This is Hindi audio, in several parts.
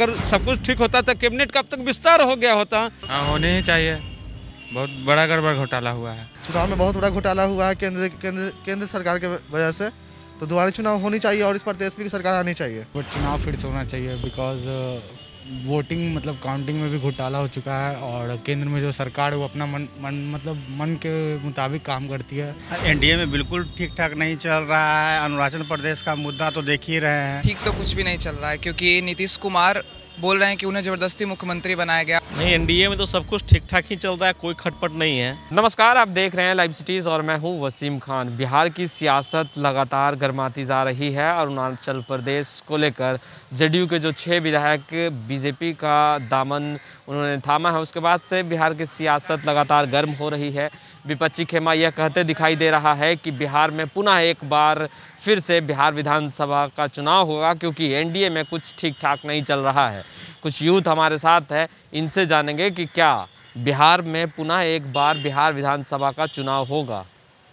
अगर सब कुछ ठीक होता तो कैबिनेट का अब तक विस्तार हो गया होता हाँ होने ही चाहिए बहुत बड़ा गड़बड़ घोटाला हुआ है चुनाव में बहुत बड़ा घोटाला हुआ है केंद्र केंद्र केंद्र सरकार के वजह से तो दोबारा चुनाव होनी चाहिए और इस पर तेजस्वी की सरकार आनी चाहिए चुनाव फिर से होना चाहिए बिकॉज वोटिंग मतलब काउंटिंग में भी घोटाला हो चुका है और केंद्र में जो सरकार है वो अपना मन मन मतलब मन के मुताबिक काम करती है एनडीए में बिल्कुल ठीक ठाक नहीं चल रहा है अरुणाचल प्रदेश का मुद्दा तो देख ही रहे हैं ठीक तो कुछ भी नहीं चल रहा है क्योंकि नीतीश कुमार बोल रहे हैं कि उन्हें ज़बरदस्ती मुख्यमंत्री बनाया गया नहीं एनडीए में तो सब कुछ ठीक ठाक ही चल रहा है कोई खटपट नहीं है नमस्कार आप देख रहे हैं लाइव सिटीज़ और मैं हूँ वसीम खान बिहार की सियासत लगातार गर्माती जा रही है अरुणाचल प्रदेश को लेकर जेडीयू के जो छह विधायक बीजेपी का दामन उन्होंने थामा है उसके बाद से बिहार की सियासत लगातार गर्म हो रही है विपक्षी खेमा यह कहते दिखाई दे रहा है कि बिहार में पुनः एक बार फिर से बिहार विधानसभा का चुनाव होगा क्योंकि एनडीए में कुछ ठीक ठाक नहीं चल रहा है कुछ यूथ हमारे साथ है इनसे जानेंगे कि क्या बिहार में पुनः एक बार बिहार विधानसभा का चुनाव होगा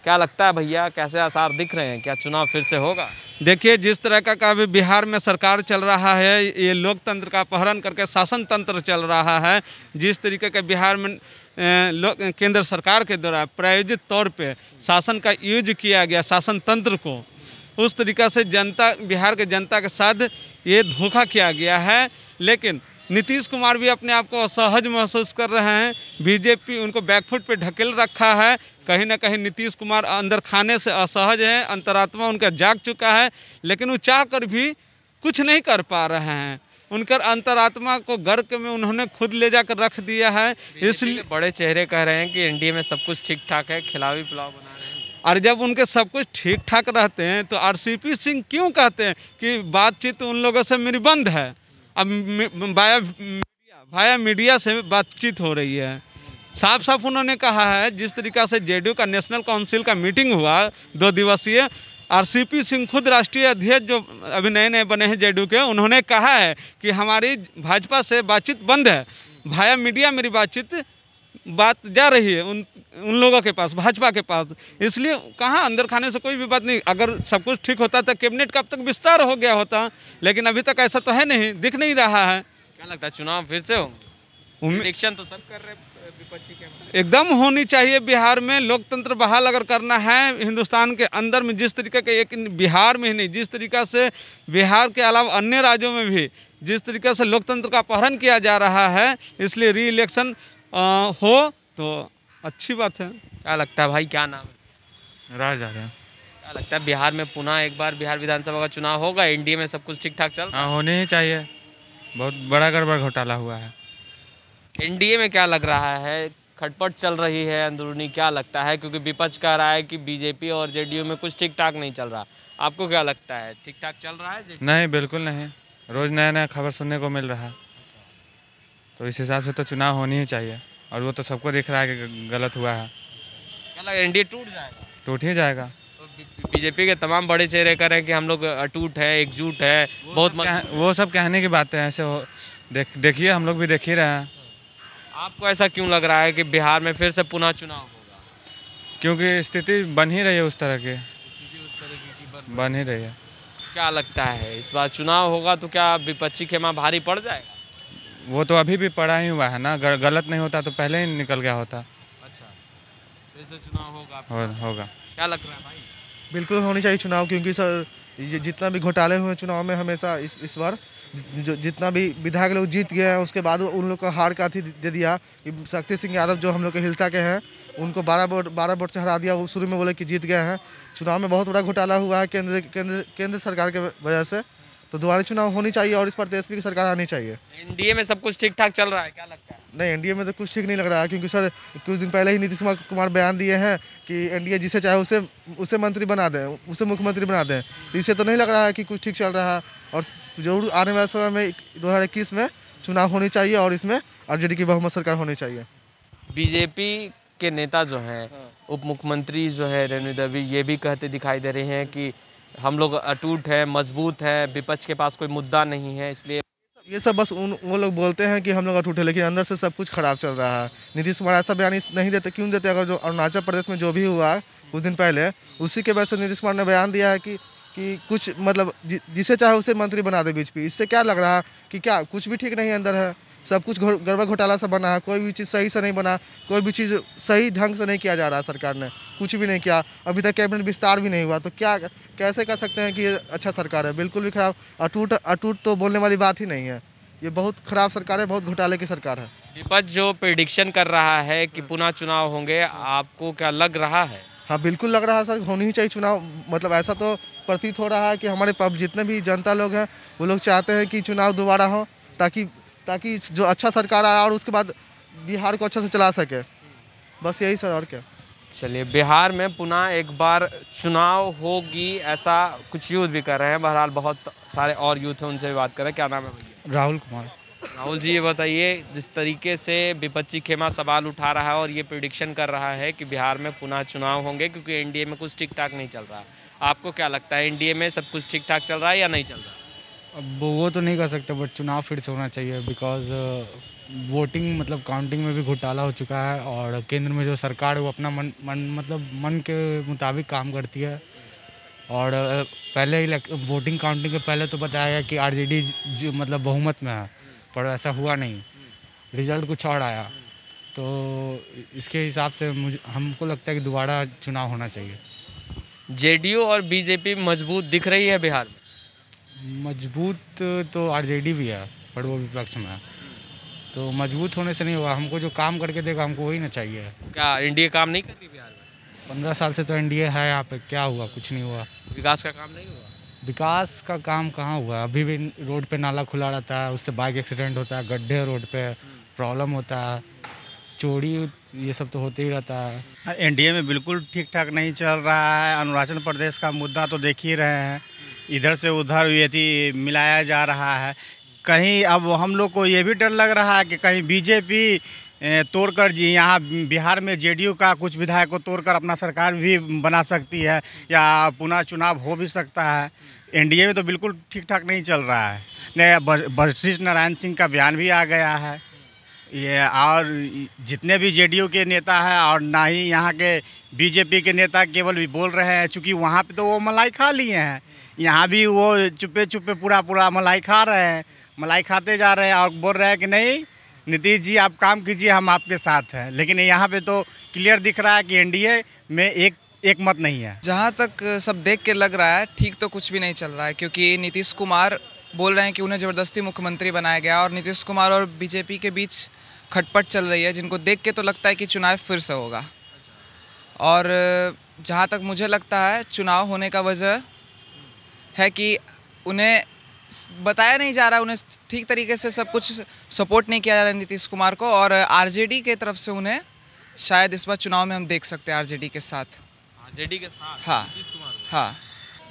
क्या लगता है भैया कैसे आसार दिख रहे हैं क्या चुनाव फिर से होगा देखिए जिस तरह का का अभी बिहार में सरकार चल रहा है ये लोकतंत्र का अपहरण करके शासन तंत्र चल रहा है जिस तरीके का बिहार में केंद्र सरकार के द्वारा प्रायोजित तौर पे शासन का यूज किया गया शासन तंत्र को उस तरीका से जनता बिहार के जनता के साथ ये धोखा किया गया है लेकिन नीतीश कुमार भी अपने आप को असहज महसूस कर रहे हैं बीजेपी उनको बैकफुट पे ढकेल रखा है कहीं ना कहीं नीतीश कुमार अंदर खाने से असहज हैं अंतरात्मा उनका जाग चुका है लेकिन वो चाह कर भी कुछ नहीं कर पा रहे हैं उनकर अंतरात्मा को गर्क में उन्होंने खुद ले जाकर रख दिया है इसलिए बड़े चेहरे कह रहे हैं कि एनडीए में सब कुछ ठीक ठाक है खिलावी पुलाव बना रहे हैं और जब उनके सब कुछ ठीक ठाक रहते हैं तो आरसीपी सिंह क्यों कहते हैं कि बातचीत उन लोगों से मेरी बंद है अब बाया मीडिया बाया मीडिया से बातचीत हो रही है साफ साफ उन्होंने कहा है जिस तरीका से जेडीयू का नेशनल काउंसिल का मीटिंग हुआ दो दिवसीय आरसीपी सिंह खुद राष्ट्रीय अध्यक्ष जो अभी नए नए बने हैं जेडीयू के उन्होंने कहा है कि हमारी भाजपा से बातचीत बंद है भाया मीडिया मेरी बातचीत बात जा रही है उन उन लोगों के पास भाजपा के पास इसलिए कहाँ अंदर खाने से कोई भी बात नहीं अगर सब कुछ ठीक होता तो कैबिनेट का अब तक विस्तार हो गया होता लेकिन अभी तक ऐसा तो है नहीं दिख नहीं रहा है क्या लगता है चुनाव फिर से हो इलेक्शन तो सब कर रहे विपक्षी के एकदम होनी चाहिए बिहार में लोकतंत्र बहाल अगर करना है हिंदुस्तान के अंदर में जिस तरीके के एक बिहार में ही नहीं जिस तरीका से बिहार के अलावा अन्य राज्यों में भी जिस तरीके से लोकतंत्र का अपहरण किया जा रहा है इसलिए री इलेक्शन आ, हो तो अच्छी बात है क्या लगता है भाई क्या नाम है राज आ क्या लगता है बिहार में पुनः एक बार बिहार विधानसभा का चुनाव होगा एनडीए में सब कुछ ठीक ठाक चल हाँ, होने ही चाहिए बहुत बड़ा गड़बड़ घोटाला हुआ है एनडीए में क्या लग रहा है खटपट चल रही है अंदरूनी क्या लगता है क्योंकि विपक्ष कह रहा है कि बीजेपी और जेडीयू में कुछ ठीक ठाक नहीं चल रहा आपको क्या लगता है ठीक ठाक चल रहा है नहीं बिल्कुल नहीं रोज़ नया नया खबर सुनने को मिल रहा है तो इस हिसाब से तो चुनाव होनी ही चाहिए और वो तो सबको दिख रहा है कि गलत हुआ है क्या लगा एनडीए टूट जाएगा टूट ही जाएगा तो बीजेपी के तमाम बड़े चेहरे कर रहे हैं कि हम लोग अटूट है एकजुट है बहुत सब वो सब कहने की बातें ऐसे हो देख देखिए हम लोग भी देख ही रहे हैं आपको ऐसा क्यों लग रहा है कि बिहार में फिर से पुनः चुनाव होगा क्योंकि स्थिति बन ही रही है उस तरह की बन ही रही है क्या लगता है इस बार चुनाव होगा तो क्या विपक्षी खेमा भारी पड़ जाएगा वो तो अभी भी पड़ा ही हुआ है ना गलत नहीं होता तो पहले ही निकल गया होता अच्छा चुनाव होगा हो, होगा क्या लग रहा है भाई बिल्कुल होनी चाहिए चुनाव क्योंकि सर जितना भी घोटाले हुए चुनाव में हमेशा इस इस बार जो जितना भी विधायक लोग जीत गए हैं उसके बाद उन लोग को हार का अथी दे दिया कि शक्ति सिंह यादव जो हम लोग के हिलसा के हैं उनको बारह वोट बारह वोट से हरा दिया वो शुरू में बोले कि जीत गए हैं चुनाव में बहुत बड़ा घोटाला हुआ है केंद्र केंद्र केंद्र सरकार के वजह से तो दोबारा चुनाव होनी चाहिए और इस पर देश की सरकार आनी चाहिए एनडीए में सब कुछ ठीक ठाक चल रहा है क्या लगता है नहीं एनडीए में तो कुछ ठीक नहीं लग रहा है क्योंकि सर कुछ दिन पहले ही नीतीश कुमार बयान दिए हैं कि एनडीए जिसे चाहे उसे उसे मंत्री बना दें उसे मुख्यमंत्री बना दें इसे तो नहीं लग रहा है कि कुछ ठीक चल रहा है और जरूर आने वाले समय में दो में चुनाव होनी चाहिए और इसमें आर की बहुमत सरकार होनी चाहिए बीजेपी के नेता जो हैं हाँ। उप मुख्यमंत्री जो है रेणु देवी ये भी कहते दिखाई दे रहे हैं कि हम लोग अटूट हैं मजबूत हैं विपक्ष के पास कोई मुद्दा नहीं है इसलिए ये सब बस उन वो लोग बोलते हैं कि हम लोग अटूट है लेकिन अंदर से सब कुछ ख़राब चल रहा है नीतीश कुमार ऐसा बयान नहीं देते क्यों देते अगर जो अरुणाचल प्रदेश में जो भी हुआ कुछ दिन पहले उसी के वजह से नीतीश कुमार ने बयान दिया है कि कि कुछ मतलब जि, जिसे चाहे उसे मंत्री बना दे बीच बीजेपी इससे क्या लग रहा है कि क्या कुछ भी ठीक नहीं अंदर है सब कुछ गड़बड़ घोटाला से बना है कोई भी चीज़ सही से नहीं बना कोई भी चीज़ सही ढंग से नहीं किया जा रहा है सरकार ने कुछ भी नहीं किया अभी तक कैबिनेट विस्तार भी नहीं हुआ तो क्या कैसे कह सकते हैं कि ये अच्छा सरकार है बिल्कुल भी खराब अटूट अटूट तो बोलने वाली बात ही नहीं है ये बहुत खराब सरकार है बहुत घोटाले की सरकार है विपक्ष जो प्रिडिक्शन कर रहा है कि पुनः चुनाव होंगे आपको क्या लग रहा है हाँ बिल्कुल लग रहा है सर होनी ही चाहिए चुनाव मतलब ऐसा तो प्रतीत हो रहा है कि हमारे जितने भी जनता लोग हैं वो लोग चाहते हैं कि चुनाव दोबारा हो ताकि ताकि जो अच्छा सरकार आया और उसके बाद बिहार को अच्छा से चला सके बस यही सर और क्या चलिए बिहार में पुनः एक बार चुनाव होगी ऐसा कुछ यूथ भी कर रहे हैं बहरहाल बहुत सारे और यूथ हैं उनसे भी बात कर रहे हैं क्या नाम है राहुल कुमार राहुल जी ये बताइए जिस तरीके से विपक्षी खेमा सवाल उठा रहा है और ये प्रिडिक्शन कर रहा है कि बिहार में पुनः चुनाव होंगे क्योंकि एनडीए में कुछ ठीक ठाक नहीं चल रहा आपको क्या लगता है एनडीए में सब कुछ ठीक ठाक चल रहा है या नहीं चल रहा अब वो तो नहीं कर सकते बट चुनाव फिर से होना चाहिए बिकॉज वोटिंग uh, मतलब काउंटिंग में भी घोटाला हो चुका है और केंद्र में जो सरकार है वो अपना मन मन मतलब मन के मुताबिक काम करती है और uh, पहले वोटिंग काउंटिंग के पहले तो बताया गया कि आरजेडी मतलब बहुमत में है पर ऐसा हुआ नहीं रिजल्ट कुछ और आया तो इसके हिसाब से मुझे हमको लगता है कि दोबारा चुनाव होना चाहिए जेडीयू और बीजेपी मजबूत दिख रही है बिहार में मजबूत तो आरजेडी भी है पर वो विपक्ष में है तो मजबूत होने से नहीं होगा हमको जो काम करके देगा हमको वही ना चाहिए क्या एनडीए काम नहीं कर रही बिहार में पंद्रह साल से तो एनडीए है यहाँ पे क्या हुआ कुछ नहीं हुआ विकास का काम नहीं हुआ विकास का काम कहाँ हुआ अभी भी रोड पे नाला खुला रहता है उससे बाइक एक्सीडेंट होता है गड्ढे रोड पे प्रॉब्लम होता है चोरी ये सब तो होते ही रहता है एनडीए में बिल्कुल ठीक ठाक नहीं चल रहा है अरुणाचल प्रदेश का मुद्दा तो देख ही रहे हैं इधर से उधर यदि मिलाया जा रहा है कहीं अब हम लोग को ये भी डर लग रहा है कि कहीं बीजेपी तोड़कर जी यहाँ बिहार में जेडीयू का कुछ विधायक को तोड़कर अपना सरकार भी बना सकती है या पुनः चुनाव हो भी सकता है एनडीए में तो बिल्कुल ठीक ठाक नहीं चल रहा है नया वशिष्ठ नारायण सिंह का बयान भी आ गया है ये और जितने भी जेडीयू के नेता हैं और ना ही यहाँ के बीजेपी के नेता केवल भी बोल रहे हैं चूँकि वहाँ पर तो वो मलाई खा लिए हैं यहाँ भी वो चुपे चुपे पूरा पूरा मलाई खा रहे हैं मलाई खाते जा रहे हैं और बोल रहे हैं कि नहीं नीतीश जी आप काम कीजिए हम आपके साथ हैं लेकिन यहाँ पे तो क्लियर दिख रहा है कि एनडीए में एक एक मत नहीं है जहाँ तक सब देख के लग रहा है ठीक तो कुछ भी नहीं चल रहा है क्योंकि नीतीश कुमार बोल रहे हैं कि उन्हें ज़बरदस्ती मुख्यमंत्री बनाया गया और नीतीश कुमार और बीजेपी के बीच खटपट चल रही है जिनको देख के तो लगता है कि चुनाव फिर से होगा और जहाँ तक मुझे लगता है चुनाव होने का वजह है कि उन्हें बताया नहीं जा रहा उन्हें ठीक तरीके से सब कुछ सपोर्ट नहीं किया जा रहा नीतीश कुमार को और आरजेडी के तरफ से उन्हें शायद इस बार चुनाव में हम देख सकते हैं आरजेडी के साथ आरजेडी के साथ हाँ नीतीश कुमार हाँ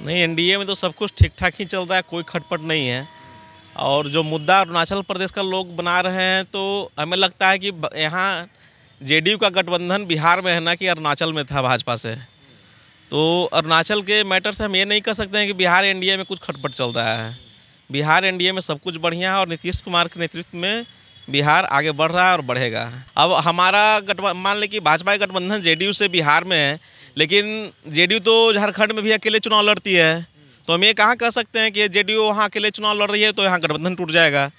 नहीं एनडीए में तो सब कुछ ठीक ठाक ही चल रहा है कोई खटपट नहीं है और जो मुद्दा अरुणाचल प्रदेश का लोग बना रहे हैं तो हमें लगता है कि यहाँ यू का गठबंधन बिहार में है ना कि अरुणाचल में था भाजपा से तो अरुणाचल के मैटर से हम ये नहीं कह सकते हैं कि बिहार एनडीए में कुछ खटपट चल रहा है बिहार एनडीए में सब कुछ बढ़िया है और नीतीश कुमार के नेतृत्व में बिहार आगे बढ़ रहा है और बढ़ेगा अब हमारा गठबंधन मान लें कि भाजपा का गठबंधन जेडीयू से बिहार में है लेकिन जेडीयू तो झारखंड में भी अकेले चुनाव लड़ती है तो हम ये कहाँ कह सकते हैं कि जेडीयू वहाँ अकेले चुनाव लड़ रही है तो यहाँ गठबंधन टूट जाएगा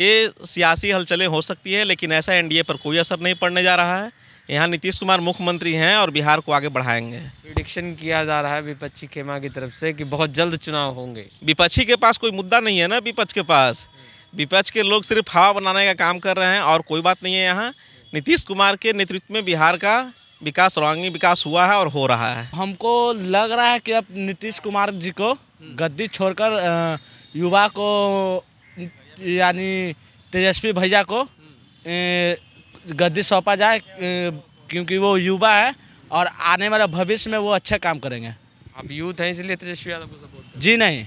ये सियासी हलचलें हो सकती है लेकिन ऐसा एनडीए पर कोई असर नहीं पड़ने जा रहा है यहाँ नीतीश कुमार मुख्यमंत्री हैं और बिहार को आगे बढ़ाएंगे प्रिडिक्शन किया जा रहा है विपक्षी खेमा की तरफ से कि बहुत जल्द चुनाव होंगे विपक्षी के पास कोई मुद्दा नहीं है ना विपक्ष के पास विपक्ष के लोग सिर्फ हवा बनाने का काम कर रहे हैं और कोई बात नहीं है यहाँ नीतीश कुमार के नेतृत्व में बिहार का विकास सर्वांगीण विकास हुआ है और हो रहा है हमको लग रहा है कि अब नीतीश कुमार जी को गद्दी छोड़कर युवा को यानी तेजस्वी भैया को गद्दी सौंपा जाए क्योंकि वो युवा है और आने वाले भविष्य में वो अच्छा काम करेंगे आप यूथ हैं इसलिए तेजस्वी यादव को सपोर्ट जी नहीं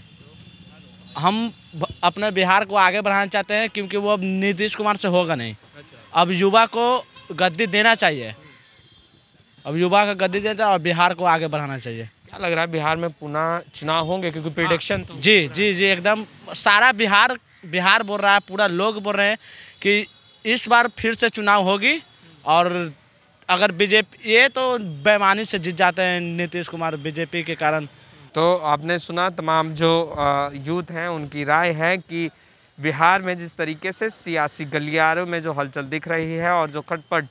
हम अपने बिहार को आगे बढ़ाना चाहते हैं क्योंकि वो अब नीतीश कुमार से होगा नहीं अच्छा। अब युवा को गद्दी देना चाहिए अब युवा का गद्दी देना और बिहार को आगे बढ़ाना चाहिए क्या लग रहा है बिहार में पुनः चुनाव होंगे क्योंकि प्रिडिक्शन हाँ। तो जी जी जी एकदम सारा बिहार बिहार बोल रहा है पूरा लोग बोल रहे हैं कि इस बार फिर से चुनाव होगी और अगर बीजेपी ये तो बेमानी से जीत जाते हैं नीतीश कुमार बीजेपी के कारण तो आपने सुना तमाम जो यूथ हैं उनकी राय है कि बिहार में जिस तरीके से सियासी गलियारों में जो हलचल दिख रही है और जो खटपट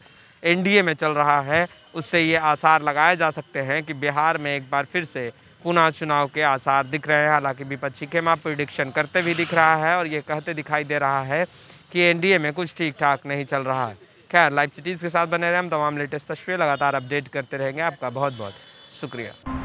एनडीए में चल रहा है उससे ये आसार लगाए जा सकते हैं कि बिहार में एक बार फिर से पुनः चुनाव के आसार दिख रहे हैं हालांकि विपक्षी खेमा प्रिडिक्शन करते भी दिख रहा है और ये कहते दिखाई दे रहा है कि एनडीए में कुछ ठीक ठाक नहीं चल रहा है खैर लाइव सिटीज़ के साथ बने रहे हम तमाम लेटेस्ट तस्वीरें लगातार अपडेट करते रहेंगे आपका बहुत बहुत शुक्रिया